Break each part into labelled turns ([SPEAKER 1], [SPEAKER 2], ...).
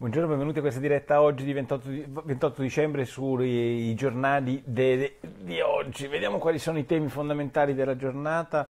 [SPEAKER 1] Buongiorno, benvenuti a questa diretta oggi di 28, di, 28 dicembre sui giornali de, de, di oggi. Vediamo quali sono i temi fondamentali della giornata.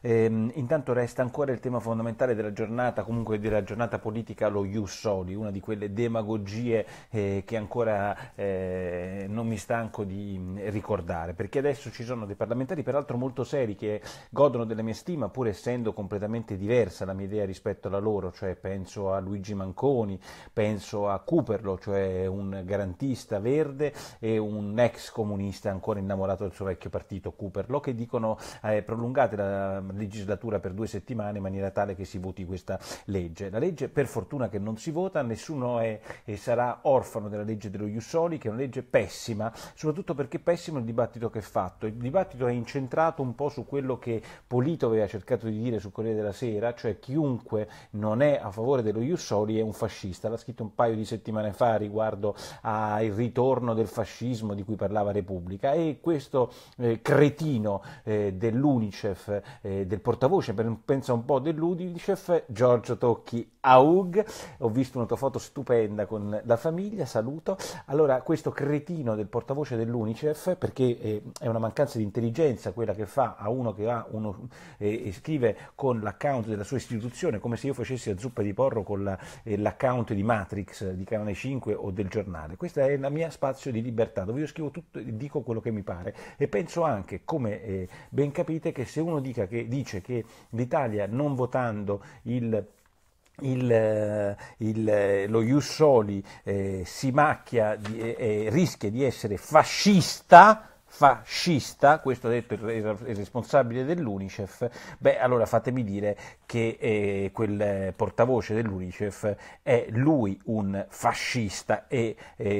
[SPEAKER 1] Ehm, intanto resta ancora il tema fondamentale della giornata, comunque della giornata politica, lo Ius Soli, una di quelle demagogie eh, che ancora eh, non mi stanco di ricordare, perché adesso ci sono dei parlamentari peraltro molto seri che godono della mia stima, pur essendo completamente diversa la mia idea rispetto alla loro, cioè penso a Luigi Manconi, penso penso a Cooperlo, cioè un garantista verde e un ex comunista ancora innamorato del suo vecchio partito Cooperlo, che dicono eh, prolungate la legislatura per due settimane in maniera tale che si voti questa legge. La legge per fortuna che non si vota, nessuno è e sarà orfano della legge dello Jussoli, che è una legge pessima, soprattutto perché è pessimo il dibattito che è fatto. Il dibattito è incentrato un po' su quello che Polito aveva cercato di dire sul Corriere della Sera, cioè chiunque non è a favore dello Jussoli è un fascista. L'ha scritto un paio di settimane fa riguardo al ritorno del fascismo di cui parlava Repubblica e questo eh, cretino eh, dell'Unicef, eh, del portavoce, pensa un po' dell'Unicef, Giorgio Tocchi Aug, ho visto una tua foto stupenda con la famiglia, saluto. Allora, questo cretino del portavoce dell'Unicef, perché eh, è una mancanza di intelligenza quella che fa a uno che ha uno, eh, e scrive con l'account della sua istituzione, come se io facessi a zuppa di porro con la, eh, l'account di Mazza, Matrix di Canone 5 o del giornale. Questo è il mio spazio di libertà dove io scrivo tutto e dico quello che mi pare e penso anche, come eh, ben capite, che se uno che, dice che l'Italia non votando il il, eh, il, eh, lo Ius eh, si macchia e eh, rischia di essere fascista, fascista, questo ha detto il, il responsabile dell'UNICEF, beh allora fatemi dire che eh, quel portavoce dell'UNICEF è lui un fascista e, e,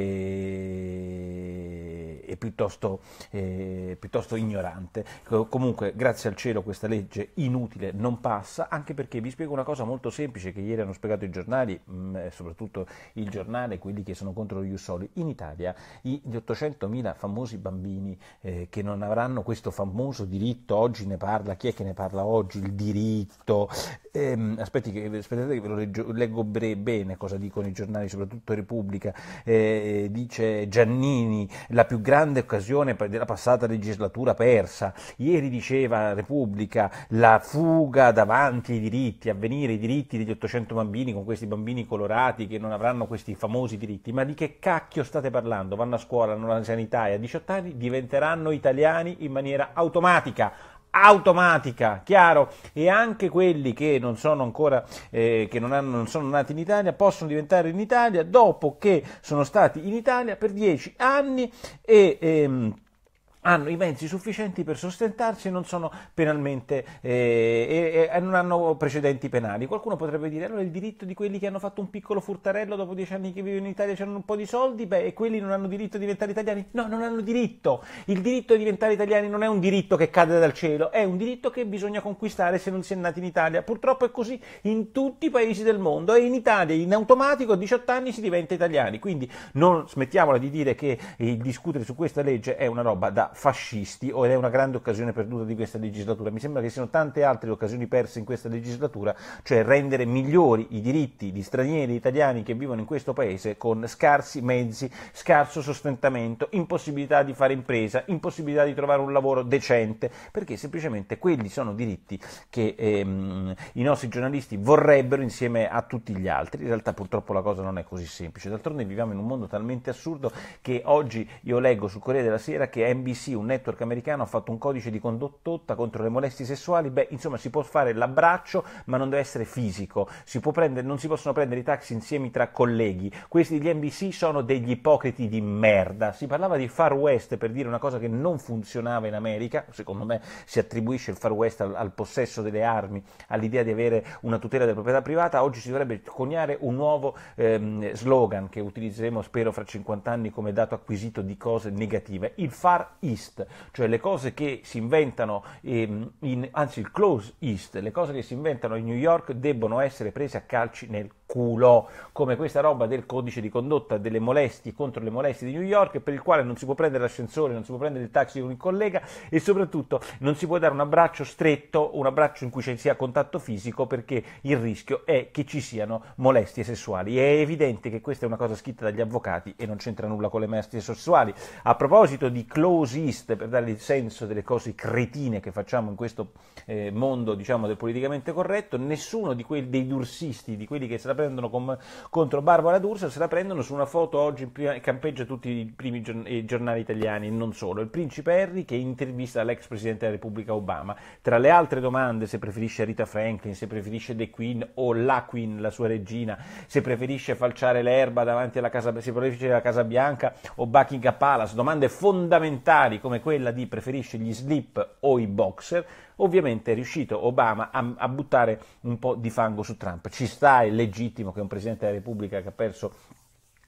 [SPEAKER 1] eh, e piuttosto, e, eh, piuttosto ignorante. Comunque grazie al cielo questa legge inutile non passa, anche perché vi spiego una cosa molto semplice che ieri hanno spiegato i giornali, mh, mm, soprattutto il giornale, quelli che sono contro gli Iussoli. In Italia gli 800.000 famosi bambini eh, che non avranno questo famoso diritto, oggi ne parla, chi è che ne parla oggi? Il diritto. Ehm, aspetti che, aspettate che ve lo leggo, leggo bre- bene cosa dicono i giornali, soprattutto Repubblica. Eh, eh dice Giannini, la più grande occasione della passata legislatura persa. Ieri diceva Repubblica, la fuga davanti ai diritti, avvenire i diritti degli 800 bambini con questi bambini colorati che non avranno questi famosi diritti. Ma di che cacchio state parlando? Vanno a scuola, hanno la sanità e a 18 anni diventano diventeranno italiani in maniera automatica automatica, chiaro, e anche quelli che non sono ancora, eh, che non, hanno, non, sono nati in Italia, possono diventare in Italia dopo che sono stati in Italia per dieci anni e... Ehm, hanno i mezzi sufficienti per sostentarsi e non sono penalmente eh, e, e, non hanno precedenti penali. Qualcuno potrebbe dire allora il diritto di quelli che hanno fatto un piccolo furtarello dopo dieci anni che vivono in Italia c'erano un po' di soldi, beh, e quelli non hanno diritto di diventare italiani? No, non hanno diritto. Il diritto di diventare italiani non è un diritto che cade dal cielo, è un diritto che bisogna conquistare se non si è nati in Italia. Purtroppo è così in tutti i paesi del mondo e in Italia in automatico a 18 anni si diventa italiani. Quindi non smettiamola di dire che il discutere su questa legge è una roba da fascisti o è una grande occasione perduta di questa legislatura. Mi sembra che siano tante altre occasioni perse in questa legislatura, cioè rendere migliori i diritti di stranieri e italiani che vivono in questo paese con scarsi mezzi, scarso sostentamento, impossibilità di fare impresa, impossibilità di trovare un lavoro decente, perché semplicemente quelli sono diritti che ehm, i nostri giornalisti vorrebbero insieme a tutti gli altri. In realtà purtroppo la cosa non è così semplice. D'altronde viviamo in un mondo talmente assurdo che oggi io leggo su Corriere della Sera che NBC NBC, un network americano, ha fatto un codice di condotta contro le molestie sessuali, beh, insomma, si può fare l'abbraccio, ma non deve essere fisico. Si prendere, non si possono prendere i taxi insieme tra colleghi. Questi degli NBC sono degli ipocriti di merda. Si parlava di Far West per dire una cosa che non funzionava in America. Secondo me si attribuisce il Far West al, al possesso delle armi, all'idea di avere una tutela della proprietà privata. Oggi si dovrebbe coniare un nuovo ehm, slogan che utilizzeremo, spero, fra 50 anni come dato acquisito di cose negative. Il Far East East, cioè le cose che si inventano, ehm, in, anzi il Close East, le cose che si inventano in New York debbono essere prese a calci nel culo, come questa roba del codice di condotta delle molestie contro le molestie di New York, per il quale non si può prendere l'ascensore, non si può prendere il taxi con il collega e soprattutto non si può dare un abbraccio stretto, un abbraccio in cui ci sia contatto fisico, perché il rischio è che ci siano molestie sessuali. È evidente che questa è una cosa scritta dagli avvocati e non c'entra nulla con le molestie sessuali. A proposito di closist, per dare il senso delle cose cretine che facciamo in questo eh, mondo diciamo, del politicamente corretto, nessuno quei, dei dursisti, di quelli che se la prendono con, contro Barbara D'Urso, se la prendono su una foto oggi prima, campeggia tutti i primi giornali italiani, e non solo. Il principe Harry che intervista l'ex presidente della Repubblica Obama. Tra le altre domande, se preferisce Rita Franklin, se preferisce The Queen o la Queen, la sua regina, se preferisce falciare l'erba davanti alla casa, se preferisce la Casa Bianca o Buckingham Palace, domande fondamentali come quella di preferisce gli slip o i boxer ovviamente è riuscito Obama a, a buttare un po' di fango su Trump. Ci sta, è legittimo che un Presidente della Repubblica che ha perso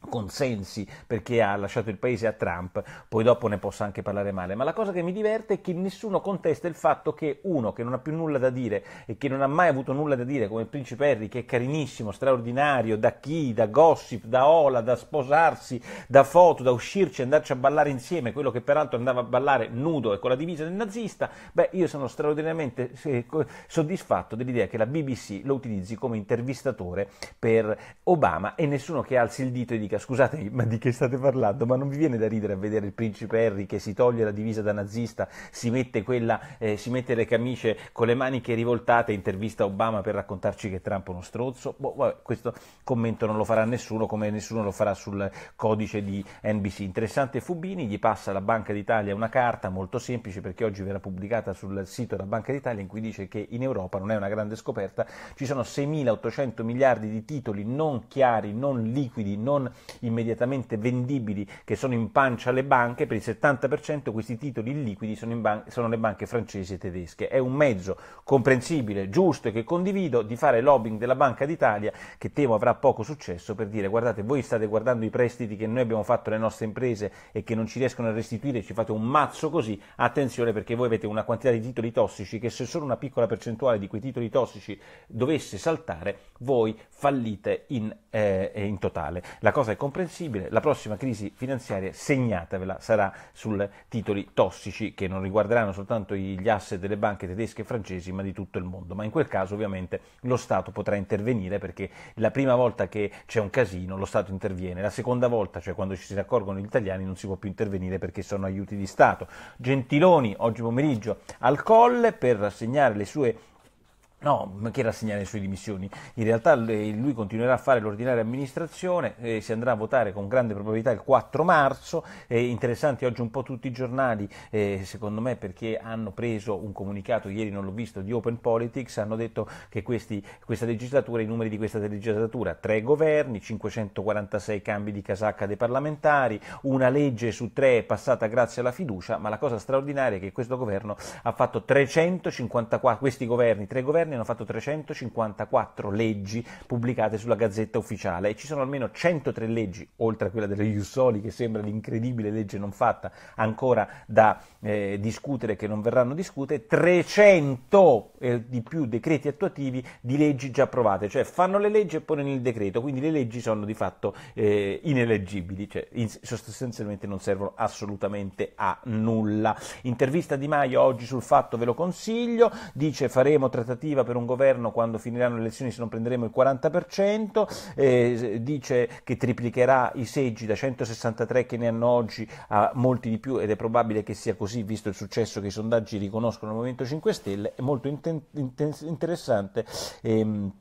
[SPEAKER 1] consensi perché ha lasciato il paese a Trump, poi dopo ne posso anche parlare male, ma la cosa che mi diverte è che nessuno contesta il fatto che uno che non ha più nulla da dire e che non ha mai avuto nulla da dire come il principe Harry, che è carinissimo, straordinario, da chi, da gossip, da ola, da sposarsi, da foto, da uscirci, andarci a ballare insieme, quello che peraltro andava a ballare nudo e con la divisa del nazista, beh io sono straordinariamente eh, soddisfatto dell'idea che la BBC lo utilizzi come intervistatore per Obama e nessuno che alzi il dito e dica dica scusate ma di che state parlando, ma non vi viene da ridere a vedere il principe Harry che si toglie la divisa da nazista, si mette, quella, eh, si mette le camicie con le maniche rivoltate, intervista Obama per raccontarci che Trump è uno strozzo, boh, vabbè, questo commento non lo farà nessuno come nessuno lo farà sul codice di NBC. Interessante Fubini, gli passa la Banca d'Italia una carta molto semplice perché oggi verrà pubblicata sul sito della Banca d'Italia in cui dice che in Europa, non è una grande scoperta, ci sono 6.800 miliardi di titoli non chiari, non liquidi, non immediatamente vendibili che sono in pancia alle banche, per il 70% questi titoli illiquidi sono, in ban- sono le banche francesi e tedesche. È un mezzo comprensibile, giusto e che condivido di fare lobbying della Banca d'Italia che temo avrà poco successo per dire guardate voi state guardando i prestiti che noi abbiamo fatto alle nostre imprese e che non ci riescono a restituire, ci fate un mazzo così, attenzione perché voi avete una quantità di titoli tossici che se solo una piccola percentuale di quei titoli tossici dovesse saltare voi fallite in, eh, in totale. La cosa è comprensibile, la prossima crisi finanziaria segnatevela sarà sui titoli tossici che non riguarderanno soltanto gli asset delle banche tedesche e francesi ma di tutto il mondo, ma in quel caso ovviamente lo Stato potrà intervenire perché la prima volta che c'è un casino lo Stato interviene, la seconda volta, cioè quando ci si accorgono gli italiani, non si può più intervenire perché sono aiuti di Stato. Gentiloni oggi pomeriggio al Colle per segnare le sue No, che rassegnare le sue dimissioni. In realtà lui continuerà a fare l'ordinaria amministrazione, eh, si andrà a votare con grande probabilità il 4 marzo. Eh, interessante oggi un po' tutti i giornali, eh, secondo me, perché hanno preso un comunicato, ieri non l'ho visto, di Open Politics, hanno detto che questi, questa legislatura, i numeri di questa legislatura, tre governi, 546 cambi di casacca dei parlamentari, una legge su tre è passata grazie alla fiducia, ma la cosa straordinaria è che questo governo ha fatto 354, questi governi, tre governi, anni hanno fatto 354 leggi pubblicate sulla Gazzetta Ufficiale e ci sono almeno 103 leggi, oltre a quella delle Jussoli che sembra l'incredibile legge non fatta ancora da eh, discutere che non verranno discute, 300 eh, di più decreti attuativi di leggi già approvate, cioè fanno le leggi e ponono il decreto, quindi le leggi sono di fatto eh, ineleggibili, cioè in, sostanzialmente non servono assolutamente a nulla. Intervista Di Maio oggi sul fatto ve lo consiglio, dice faremo trattativa per un governo quando finiranno le elezioni se non prenderemo il 40%, eh, dice che triplicherà i seggi da 163 che ne hanno oggi a molti di più ed è probabile che sia così visto il successo che i sondaggi riconoscono al Movimento 5 Stelle, è molto inten- inter- interessante. Ehm,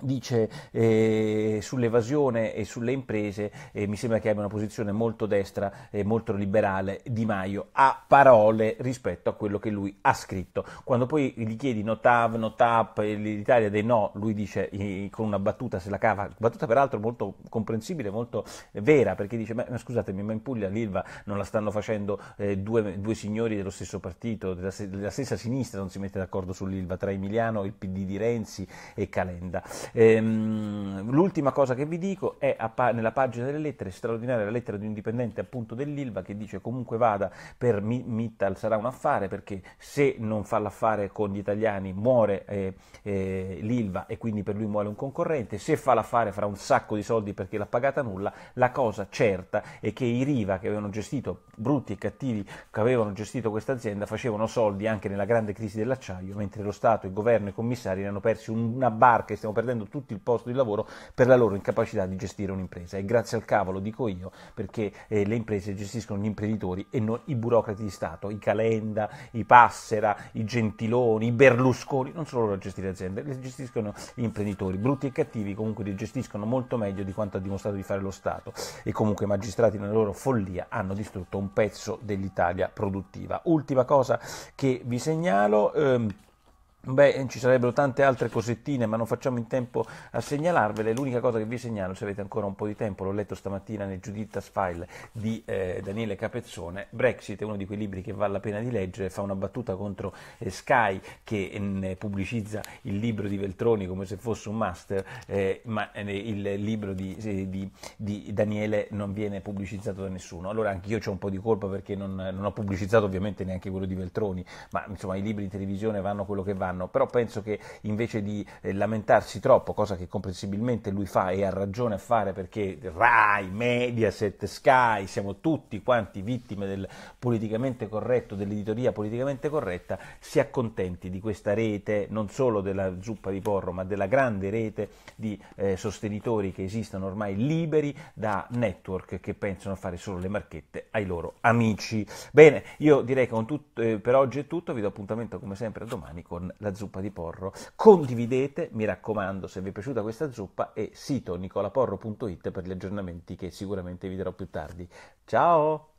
[SPEAKER 1] dice eh, sull'evasione e sulle imprese eh, mi sembra che abbia una posizione molto destra e molto liberale Di Maio a parole rispetto a quello che lui ha scritto quando poi gli chiedi no TAV, no TAP l'Italia dei no lui dice eh, con una battuta se la cava battuta peraltro molto comprensibile molto vera perché dice ma, ma scusatemi ma in Puglia l'Ilva non la stanno facendo eh, due, due, signori dello stesso partito della, della stessa sinistra non si mette d'accordo sull'Ilva tra Emiliano il PD di Renzi e Calenda Ehm, l'ultima cosa che vi dico è pa- nella pagina delle lettere, straordinaria la lettera di un dipendente appunto dell'Ilva che dice comunque vada per Mi- Mittal sarà un affare perché se non fa l'affare con gli italiani muore eh, eh, l'Ilva e quindi per lui muore un concorrente, se fa l'affare farà un sacco di soldi perché l'ha pagata nulla, la cosa certa è che i Riva che avevano gestito, brutti e cattivi che avevano gestito questa azienda, facevano soldi anche nella grande crisi dell'acciaio, mentre lo Stato, il governo e i commissari ne hanno persi una barca e stiamo perdendo perdendo tutto il posto di lavoro per la loro incapacità di gestire un'impresa. E grazie al cavolo, dico io, perché eh, le imprese gestiscono gli imprenditori e non i burocrati di Stato, i Calenda, i Passera, i Gentiloni, i Berlusconi, non sono loro a gestire aziende, le gestiscono gli imprenditori, brutti e cattivi, comunque li gestiscono molto meglio di quanto ha dimostrato di fare lo Stato e comunque i magistrati nella loro follia hanno distrutto un pezzo dell'Italia produttiva. Ultima cosa che vi segnalo, ehm, Beh, ci sarebbero tante altre cosettine, ma non facciamo in tempo a segnalarvele. L'unica cosa che vi segnalo, se avete ancora un po' di tempo, l'ho letto stamattina nel Giuditas File di eh, Daniele Capezzone, Brexit è uno di quei libri che vale la pena di leggere, fa una battuta contro eh, Sky che eh, pubblicizza il libro di Veltroni come se fosse un master, eh, ma eh, il libro di, di, di, Daniele non viene pubblicizzato da nessuno. Allora anche io ho un po' di colpa perché non, non ho pubblicizzato ovviamente neanche quello di Veltroni, ma insomma i libri di televisione vanno quello che vanno fanno, però penso che invece di eh, lamentarsi troppo, cosa che comprensibilmente lui fa e ha ragione a fare perché Rai, Mediaset, Sky, siamo tutti quanti vittime del politicamente corretto, dell'editoria politicamente corretta, si accontenti di questa rete, non solo della zuppa di porro, ma della grande rete di eh, sostenitori che esistono ormai liberi da network che pensano a fare solo le marchette ai loro amici. Bene, io direi che tutto, eh, per oggi è tutto, vi do appuntamento come sempre a domani con la la zuppa di Porro. Condividete, mi raccomando, se vi è piaciuta questa zuppa e sito nicolaporro.it per gli aggiornamenti che sicuramente vi darò più tardi. Ciao!